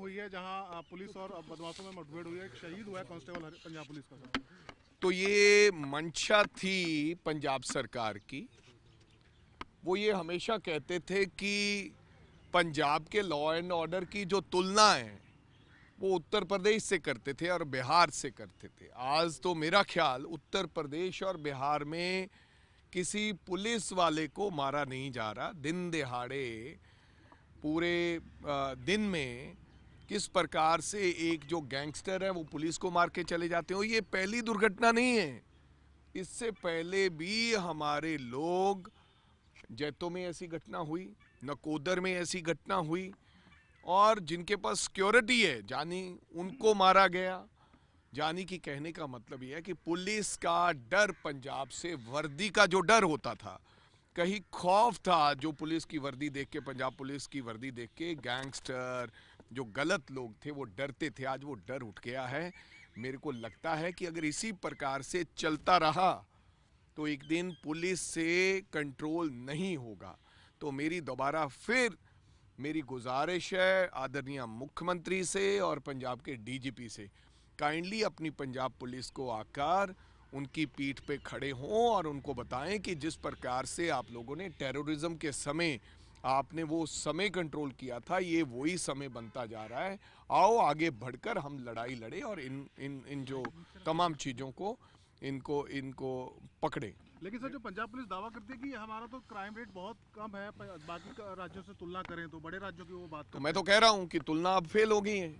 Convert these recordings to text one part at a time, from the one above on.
हुई है जहां पुलिस और बदमाशों में मुठभेड़ हुई है एक शहीद हुआ है कांस्टेबल पंजाब पुलिस का तो ये मंशा थी पंजाब सरकार की वो ये हमेशा कहते थे कि पंजाब के लॉ एंड ऑर्डर की जो तुलना है वो उत्तर प्रदेश से करते थे और बिहार से करते थे आज तो मेरा ख्याल उत्तर प्रदेश और बिहार में किसी पुलिस वाले को मारा नहीं जा रहा दिन दिहाड़े पूरे दिन में किस प्रकार से एक जो गैंगस्टर है वो पुलिस को मार के चले जाते हैं ये पहली दुर्घटना नहीं है इससे पहले भी हमारे लोग जैतो में ऐसी घटना हुई नकोदर में ऐसी घटना हुई और जिनके पास सिक्योरिटी है जानी उनको मारा गया जानी की कहने का मतलब यह है कि पुलिस का डर पंजाब से वर्दी का जो डर होता था कहीं खौफ था जो पुलिस की वर्दी देख के पंजाब पुलिस की वर्दी देख के गैंगस्टर जो गलत लोग थे वो डरते थे आज वो डर उठ गया है मेरे को लगता है कि अगर इसी प्रकार से चलता रहा तो एक दिन पुलिस से कंट्रोल नहीं होगा तो मेरी दोबारा फिर मेरी गुजारिश है आदरणीय मुख्यमंत्री से और पंजाब के डीजीपी से काइंडली अपनी पंजाब पुलिस को आकर उनकी पीठ पे खड़े हों और उनको बताएं कि जिस प्रकार से आप लोगों ने टेररिज्म के समय आपने वो समय कंट्रोल किया था ये वही समय बनता जा रहा है आओ आगे बढ़कर हम लड़ाई लड़े और इन इन इन जो तमाम चीज़ों को इनको इनको पकड़े लेकिन सर जो पंजाब पुलिस दावा करती है कि हमारा तो क्राइम रेट बहुत कम है बाकी राज्यों से तुलना करें तो बड़े राज्यों की वो बात तो मैं तो कह रहा हूँ कि तुलना अब फेल हो गई है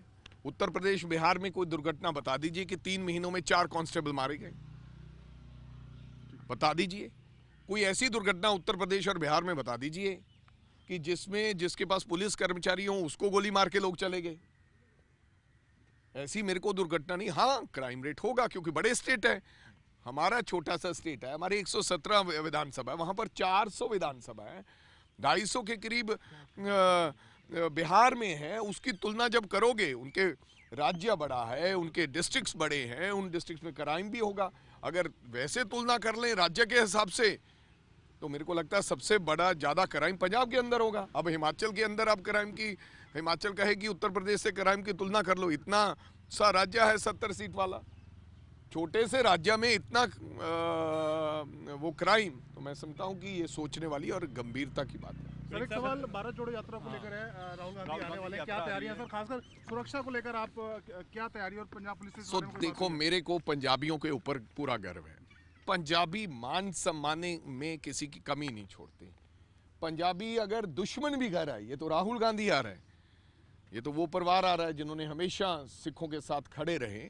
उत्तर प्रदेश बिहार में कोई दुर्घटना बता दीजिए कि तीन महीनों में चार कांस्टेबल मारे गए बता दीजिए कोई ऐसी दुर्घटना उत्तर प्रदेश और बिहार में बता दीजिए कि जिसमें जिसके पास पुलिस कर्मचारी हो उसको गोली मार के लोग चले गए ऐसी मेरे को दुर्घटना नहीं हाँ क्राइम रेट होगा क्योंकि बड़े स्टेट है हमारा छोटा सा स्टेट है हमारी 117 विधानसभा है वहां पर 400 विधानसभा है ढाई के करीब बिहार में है उसकी तुलना जब करोगे उनके राज्य बड़ा है उनके डिस्ट्रिक्ट्स बड़े हैं उन डिस्ट्रिक्ट्स में क्राइम भी होगा अगर वैसे तुलना कर लें राज्य के हिसाब से तो मेरे को लगता है सबसे बड़ा ज़्यादा क्राइम पंजाब के अंदर होगा अब हिमाचल के अंदर आप क्राइम की हिमाचल कहे कि उत्तर प्रदेश से क्राइम की तुलना कर लो इतना सा राज्य है सत्तर सीट वाला छोटे से राज्य में इतना आ, वो क्राइम तो मैं समझता हूँ कि ये सोचने वाली और गंभीरता की बात है सर एक सवाल भारत जोड़ो यात्रा को लेकर है राहुल गांधी आने वाले क्या तैयारियां सर खासकर सुरक्षा को लेकर आप क्या तैयारी और पंजाब पुलिस देखो मेरे को पंजाबियों के ऊपर पूरा गर्व है पंजाबी मान सम्मान में किसी की कमी नहीं छोड़ते पंजाबी अगर दुश्मन भी घर आए ये तो राहुल गांधी आ रहा है ये तो वो परिवार आ रहा है जिन्होंने हमेशा सिखों के साथ खड़े रहे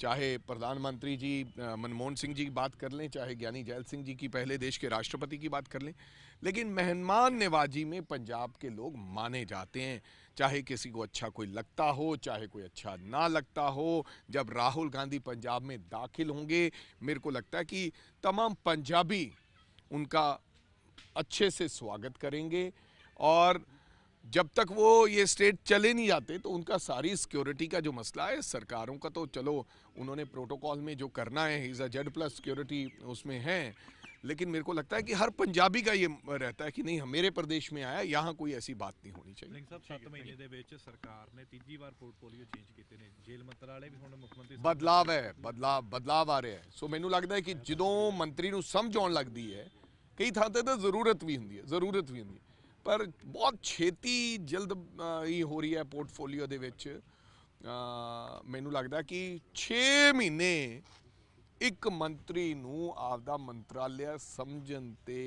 चाहे प्रधानमंत्री जी मनमोहन सिंह जी की बात कर लें चाहे ज्ञानी जैल सिंह जी की पहले देश के राष्ट्रपति की बात कर लें लेकिन मेहमान नवाजी में पंजाब के लोग माने जाते हैं चाहे किसी को अच्छा कोई लगता हो चाहे कोई अच्छा ना लगता हो जब राहुल गांधी पंजाब में दाखिल होंगे मेरे को लगता है कि तमाम पंजाबी उनका अच्छे से स्वागत करेंगे और जब तक वो ये स्टेट चले नहीं जाते तो उनका सारी सिक्योरिटी का जो मसला है सरकारों का तो चलो उन्होंने प्रोटोकॉल में जो करना है is a Z plus security उसमें है लेकिन मेरे को लगता है कि हर पंजाबी का ये रहता है कि नहीं मेरे प्रदेश में आया यहाँ कोई ऐसी बात नहीं होनी चाहिए लेकिन सब 7 ਮਹੀਨੇ ਦੇ ਵਿੱਚ ਸਰਕਾਰ ਨੇ ਤੀਜੀ ਵਾਰ है ਚੇਂਜ ਕੀਤੇ ਨੇ ਜੇਲ੍ਹ ਮੰਤਰ ਵਾਲੇ ਵੀ ਹੁਣ ਮੁੱਖ ਮੰਤਰੀ ਬਦਲਾਵ ਹੈ ਬਦਲਾਵ ਬਦਲਾਵ ਆ ਰਿਹਾ ਪਰ ਬਹੁਤ ਛੇਤੀ ਜਲਦ ਹੀ ਹੋ ਰਹੀ ਹੈ ਪੋਰਟਫੋਲੀਓ ਦੇ ਵਿੱਚ ਮੈਨੂੰ ਲੱਗਦਾ ਕਿ 6 ਮਹੀਨੇ ਇੱਕ ਮੰਤਰੀ ਨੂੰ ਆਪਦਾ ਮੰਤਰਾਲਿਆ ਸਮਝਣ ਤੇ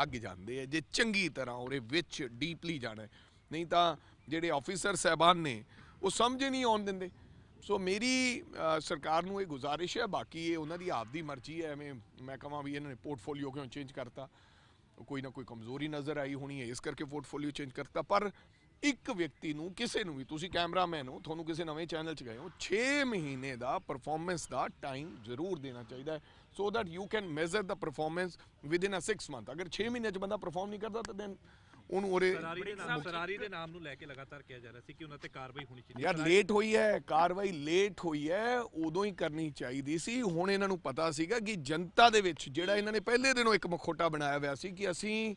ਲੱਗ ਜਾਂਦੇ ਆ ਜੇ ਚੰਗੀ ਤਰ੍ਹਾਂ ਉਹਦੇ ਵਿੱਚ ਡੀਪਲੀ ਜਾਣਾ ਨਹੀਂ ਤਾਂ ਜਿਹੜੇ ਆਫੀਸਰ ਸਹਿਬਾਨ ਨੇ ਉਹ ਸਮਝ ਨਹੀਂ ਆਉਣ ਦਿੰਦੇ ਸੋ ਮੇਰੀ ਸਰਕਾਰ ਨੂੰ ਇਹ ਗੁਜ਼ਾਰਿਸ਼ ਹੈ ਬਾਕੀ ਇਹ ਉਹਨਾਂ ਦੀ ਆਪਦੀ ਮਰਜ਼ੀ ਹੈ ਐਵੇਂ ਮੈਂ ਕਹਾਂ ਵੀ ਇਹਨਾਂ ਨੇ ਪੋਰਟਫੋਲੀਓ ਕਿਉਂ ਚੇਂਜ ਕਰਤਾ ਕੋਈ ਨਾ ਕੋਈ ਕਮਜ਼ੋਰੀ ਨਜ਼ਰ ਆਈ ਹੋਣੀ ਹੈ ਇਸ ਕਰਕੇ ਪੋਰਟਫੋਲੀਓ ਚੇਂਜ ਕਰਤਾ ਪਰ ਇੱਕ ਵਿਅਕਤੀ ਨੂੰ ਕਿਸੇ ਨੂੰ ਵੀ ਤੁਸੀਂ ਕੈਮਰਾਮੈਨ ਹੋ ਤੁਹਾਨੂੰ ਕਿਸੇ ਨਵੇਂ ਚੈਨਲ 'ਚ ਗਏ ਹੋ 6 ਮਹੀਨੇ ਦਾ ਪਰਫਾਰਮੈਂਸ ਦਾ ਟਾਈਮ ਜ਼ਰੂਰ ਦੇਣਾ ਚਾਹੀਦਾ ਹੈ so that you can measure the performance within a 6 month ਅਗਰ 6 ਮਹੀਨੇ 'ਚ ਬੰਦਾ ਪਰਫਾਰਮ ਨਹੀਂ ਕਰਦਾ ਤਾਂ ਦੈਨ ਉਹਨੂੰ ਉਹਰੇ ਫਰਾਰੀ ਦੇ ਨਾਮ ਨੂੰ ਲੈ ਕੇ ਲਗਾਤਾਰ ਕਿਹਾ ਜਾ ਰਿਹਾ ਸੀ ਕਿ ਉਹਨਾਂ ਤੇ ਕਾਰਵਾਈ ਹੋਣੀ ਚਾਹੀਦੀ ਯਾਰ ਲੇਟ ਹੋਈ ਹੈ ਕਾਰਵਾਈ ਲੇਟ ਹੋਈ ਹੈ ਉਦੋਂ ਹੀ ਕਰਨੀ ਚਾਹੀਦੀ ਸੀ ਹੁਣ ਇਹਨਾਂ ਨੂੰ ਪਤਾ ਸੀਗਾ ਕਿ ਜਨਤਾ ਦੇ ਵਿੱਚ ਜਿਹੜਾ ਇਹਨਾਂ ਨੇ ਪਹਿਲੇ ਦਿਨੋਂ ਇੱਕ ਮਖੌਟਾ ਬਣਾਇਆ ਹੋਇਆ ਸੀ ਕਿ ਅਸੀਂ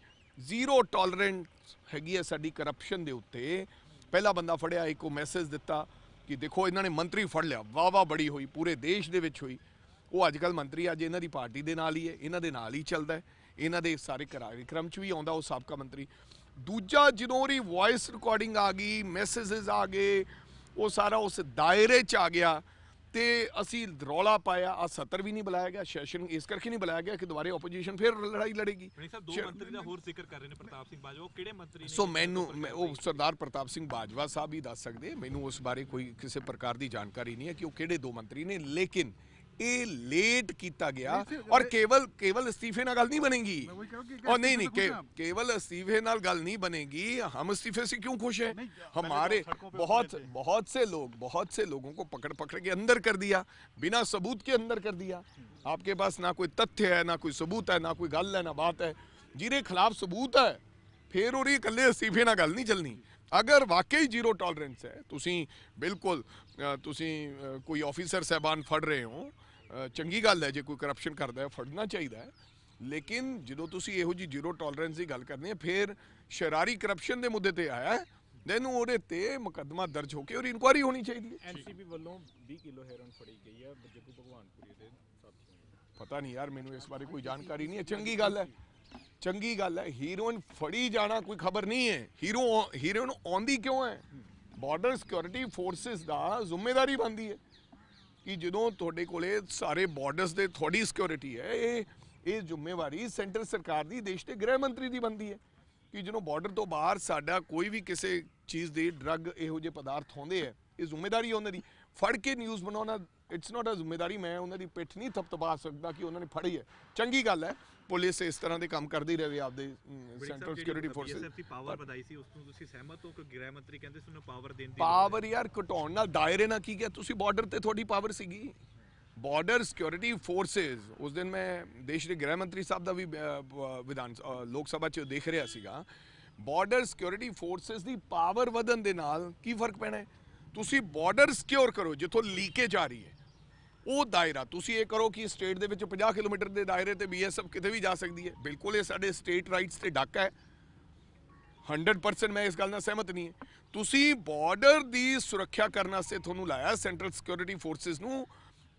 ਜ਼ੀਰੋ ਟੋਲਰੈਂਟ ਹੈਗੀ ਹੈ ਸਾਡੀ ਕਰਪਸ਼ਨ ਦੇ ਉੱਤੇ ਪਹਿਲਾ ਬੰਦਾ ਫੜਿਆ ਇੱਕ ਉਹ ਮੈਸੇਜ ਦਿੱਤਾ ਕਿ ਦੇਖੋ ਇਹਨਾਂ ਨੇ ਮੰਤਰੀ ਫੜ ਲਿਆ ਵਾ ਵਾ ਬੜੀ ਹੋਈ ਪੂਰੇ ਦੇਸ਼ ਦੇ ਵਿੱਚ ਹੋਈ ਉਹ ਅੱਜ ਕੱਲ ਮੰਤਰੀ ਅੱਜ ਇਹਨਾਂ ਦੀ ਪਾਰਟੀ ਦੇ ਨਾਲ ਹੀ ਹੈ ਇਹਨਾਂ ਦੇ ਨਾਲ ਹੀ ਚੱਲਦਾ ਹੈ ਇਹਨਾਂ ਦੇ ਸਾਰੇ ਕਾਰਜਕ੍ਰਮ 'ਚ ਵੀ ਆਉਂਦਾ ਉਹ ਸਾਬਕਾ ਮੰਤਰੀ ਦੂਜਾ ਜਦੋਂ ਉਹਦੀ ਵੌਇਸ ਰਿਕਾਰਡਿੰਗ ਆ ਗਈ ਮੈਸੇजेस ਆ ਗਏ ਉਹ ਸਾਰਾ ਉਸ ਦਾਇਰੇ 'ਚ ਆ ਗਿਆ ਤੇ ਅਸੀਂ ਰੌਲਾ ਪਾਇਆ ਆ 70 ਵੀ ਨਹੀਂ ਬੁਲਾਇਆ ਗਿਆ ਸੈਸ਼ਨ ਇਸ ਕਰਕੇ ਨਹੀਂ ਬੁਲਾਇਆ ਗਿਆ ਕਿ ਦੁਬਾਰੇ ਆਪੋਜੀਸ਼ਨ ਫਿਰ ਲੜਾਈ ਲੜੇਗੀ ਸਾਹਿਬ ਦੋ ਮੰਤਰੀ ਦਾ ਹੋਰ ਜ਼ਿਕਰ ਕਰ ਰਹੇ ਨੇ ਪ੍ਰਤਾਪ ਸਿੰਘ ਬਾਜਵਾ ਕਿਹੜੇ ਮੰਤਰੀ ਨੇ ਸੋ ਮੈਨੂੰ ਉਹ ਸਰਦਾਰ ਪ੍ਰਤਾਪ ਸਿੰਘ ਬਾਜਵਾ ਸਾਹਿਬ ਹੀ ਦੱਸ ਸਕਦੇ ਮੈਨੂੰ ਉਸ ਬਾਰੇ ਕੋਈ ਕਿਸੇ ਪ੍ਰਕਾਰ ਦੀ ਜਾਣਕਾਰੀ ਨਹੀਂ ਹੈ ਕਿ ਉਹ ਕਿਹੜੇ ਦੋ ਮੰਤਰੀ ਨੇ ਲੇਕਿਨ लेट किया गया और केवल केवल ਕੇਵਲ गल नहीं बनेगी और नहीं नहीं के, केवल अस्तीफे गल नहीं बनेगी हम अस्तीफे से क्यों खुश हैं तो हमारे बहुत बहुत से लोग बहुत से लोगों को पकड़ पकड़ के अंदर कर दिया बिना सबूत के अंदर कर दिया आपके पास ना कोई तथ्य है ना कोई सबूत है ना कोई गल है ना बात है जिरे खिलाफ सबूत है फिर और कल अस्तीफे गल नहीं चलनी अगर वाकई जीरो टॉलरेंस है तुम बिल्कुल तुम कोई ऑफिसर साहबान फड़ रहे हो ਚੰਗੀ ਗੱਲ ਹੈ ਜੇ ਕੋਈ ਕਰਪਸ਼ਨ ਕਰਦਾ ਹੈ ਫੜਨਾ ਚਾਹੀਦਾ ਹੈ ਲੇਕਿਨ ਜਦੋਂ ਤੁਸੀਂ ਇਹੋ ਜੀ ਜ਼ੀਰੋ ਟੋਲਰੈਂਸ ਦੀ ਗੱਲ ਕਰਦੇ ਆ ਫਿਰ ਸ਼ਰਾਰੀ ਕਰਪਸ਼ਨ ਦੇ ਮੁੱਦੇ ਤੇ ਆਇਆ ਦੈਨ ਉਹਦੇ ਤੇ ਮੁਕੱਦਮਾ ਦਰਜ ਹੋ ਕੇ ਔਰ ਇਨਕੁਆਰੀ ਹੋਣੀ ਚਾਹੀਦੀ ਹੈ ਐਨਸੀਬੀ ਵੱਲੋਂ 20 ਕਿਲੋ ਹੈਰਨ ਫੜੀ ਗਈ ਹੈ ਜੱਗੂ ਭਗਵਾਨਪੁਰੀ ਦੇ ਪਤਾ ਨਹੀਂ ਯਾਰ ਮੈਨੂੰ ਇਸ ਬਾਰੇ ਕੋਈ ਜਾਣਕਾਰੀ ਨਹੀਂ ਹੈ ਚੰਗੀ ਗੱਲ ਹੈ ਚੰਗੀ ਗੱਲ ਹੈ ਹੀਰੋਇਨ ਫੜੀ ਜਾਣਾ ਕੋਈ ਖਬਰ ਨਹੀਂ ਹੈ ਹੀਰੋ ਹੀਰੋਇਨ ਆਉਂਦੀ ਕਿਉਂ ਹੈ ਬਾਰਡਰ ਸਿਕਿਉਰਿਟੀ ਫੋਰਸਸ ਦਾ ਜ਼ਿੰਮੇਵਾਰੀ ਬੰਦੀ ਹੈ ਕਿ ਜਦੋਂ ਤੁਹਾਡੇ ਕੋਲੇ ਸਾਰੇ ਬਾਰਡਰਸ ਦੇ ਤੁਹਾਡੀ ਸਿਕਿਉਰਿਟੀ ਹੈ ਇਹ ਇਹ ਜ਼ਿੰਮੇਵਾਰੀ ਸੈਂਟਰ ਸਰਕਾਰ ਦੀ ਦੇਸ਼ ਦੇ ਗ੍ਰਹਿ ਮੰਤਰੀ ਦੀ ਬੰਦੀ ਹੈ ਕਿ ਜਦੋਂ ਬਾਰਡਰ ਤੋਂ ਬਾਹਰ ਸਾਡਾ ਕੋਈ ਵੀ ਕਿਸੇ ਚੀਜ਼ ਦੇ ਡਰੱਗ ਇਹੋ ਜਿਹੇ ਪਦਾਰਥ ਹੁੰਦੇ ਆ ਇਹ ਜ਼ਿੰਮੇਵਾਰੀ ਉਹਨਾਂ ਦੀ ਫੜ ਕੇ ਨਿਊਜ਼ ਬਣਾਉਣਾ ਇਟਸ ਨਾਟ ਅ ਜ਼ਿੰਮੇਵਾਰੀ ਮੈਂ ਉਹਨਾਂ ਦੀ ਪਿੱਠ ਨਹੀਂ ਥਪਥਪਾ ਸਕਦਾ ਕਿ ਉਹਨਾਂ ਨੇ ਫੜੀ ਹੈ ਚੰਗੀ ਗੱਲ ਹੈ ਪੁਲਿਸ ਇਸ ਤਰ੍ਹਾਂ ਦੇ ਕੰਮ ਕਰਦੀ ਰਹੇ ਆਪਦੇ ਸੈਂਟਰਲ ਸਿਕਿਉਰਿਟੀ ਫੋਰਸਸ ਦੀ ਪਾਵਰ ਵਧਾਈ ਸੀ ਉਸ ਨੂੰ ਤੁਸੀਂ ਸਹਿਮਤ ਹੋ ਕਿ ਗ੍ਰਹਿ ਮੰਤਰੀ ਕਹਿੰਦੇ ਸੀ ਉਹਨੂੰ ਪਾਵਰ ਦੇਣ ਦੀ ਪਾਵਰ ਯਾਰ ਘਟਾਉਣ ਨਾਲ ਦਾਇਰੇ ਨਾਲ ਕੀ ਗਿਆ ਤੁਸੀਂ ਬਾਰਡਰ ਤੇ ਤੁਹਾਡੀ ਪਾਵਰ ਸੀਗੀ ਬਾਰਡਰ ਸਿਕਿਉਰਿਟੀ ਫੋਰਸਸ ਉਸ ਦਿਨ ਮੈਂ ਦੇਸ਼ ਦੇ ਗ੍ਰਹਿ ਮੰਤਰੀ ਸਾਹਿਬ ਦਾ ਵੀ ਵਿਧਾਨ ਲੋਕ ਸਭਾ 'ਚ ਦੇਖ ਰਿਹਾ ਸੀਗਾ ਬਾਰਡਰ ਸਿਕਿਉਰਿਟੀ ਫੋਰਸਸ ਦੀ ਪਾਵਰ ਵਧਣ ਦੇ ਨਾਲ ਕੀ ਫਰਕ ਪੈਣਾ ਹੈ ਤੁਸੀਂ ਬਾਰਡਰ ਸਿਕਿਉਰ ਕਰੋ ਜਿੱਥੋਂ ਲੀਕੇਜ ਆ ਰਹੀ ਹੈ ਉਹ ਦਾਇਰਾ ਤੁਸੀਂ ਇਹ ਕਰੋ ਕਿ ਸਟੇਟ ਦੇ ਵਿੱਚ 50 ਕਿਲੋਮੀਟਰ ਦੇ ਦਾਇਰੇ ਤੇ ਬੀਐਸਐਫ ਕਿਤੇ ਵੀ ਜਾ ਸਕਦੀ ਹੈ ਬਿਲਕੁਲ ਇਹ ਸਾਡੇ ਸਟੇਟ ਰਾਈਟਸ ਤੇ ਡਾਕਾ ਹੈ 100% ਮੈਂ ਇਸ ਗੱਲ ਨਾਲ ਸਹਿਮਤ ਨਹੀਂ ਹਾਂ ਤੁਸੀਂ ਬਾਰਡਰ ਦੀ ਸੁਰੱਖਿਆ ਕਰਨ ਵਾਸਤੇ ਤੁਹਾਨੂੰ ਲਾਇਆ ਸੈਂਟਰਲ ਸਿਕਿਉਰਿਟੀ ਫੋਰਸਸ ਨੂੰ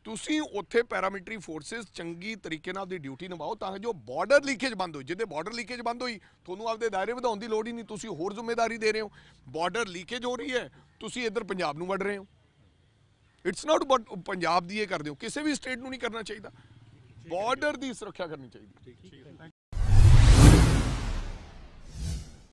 ਤੁਸੀਂ ਉੱਥੇ ਪੈਰਾਮਿਲਟਰੀ ਫੋਰਸਸ ਚੰਗੀ ਤਰੀਕੇ ਨਾਲ ਦੀ ਡਿਊਟੀ ਨਿਭਾਓ ਤਾਂ ਜੋ ਬਾਰਡਰ ਲੀਕੇਜ ਬੰਦ ਹੋਈ ਜਿੱਦੇ ਬਾਰਡਰ ਲੀਕੇਜ ਬੰਦ ਹੋਈ ਤੁਹਾਨੂੰ ਆਪਦੇ ਦਾਇਰੇ ਵਧਾਉਣ ਦੀ ਲੋੜ ਹੀ ਨਹੀਂ ਤੁਸੀਂ ਹੋਰ ਜ਼ਿੰਮੇਵਾਰੀ ਦੇ ਰਹੇ ਹੋ ਬਾਰਡਰ ਲੀਕੇਜ ਹੋ ਰਹੀ ਹੈ ਤੁਸੀਂ ਇੱਧਰ ਪੰਜਾਬ ਨੂੰ ਵੜ ਰਹੇ ਹੋ ਇਟਸ ਨਾਟ ਬਟ ਪੰਜਾਬ ਦੀ ਇਹ ਕਰਦੇ ਹੋ ਕਿਸੇ ਵੀ ਸਟੇਟ ਨੂੰ ਨਹੀਂ ਕਰਨਾ ਚਾਹੀਦਾ ਬਾਰਡਰ ਦੀ ਸੁਰੱਖਿਆ ਕਰਨੀ ਚਾਹੀਦੀ ਠੀਕ ਹੈ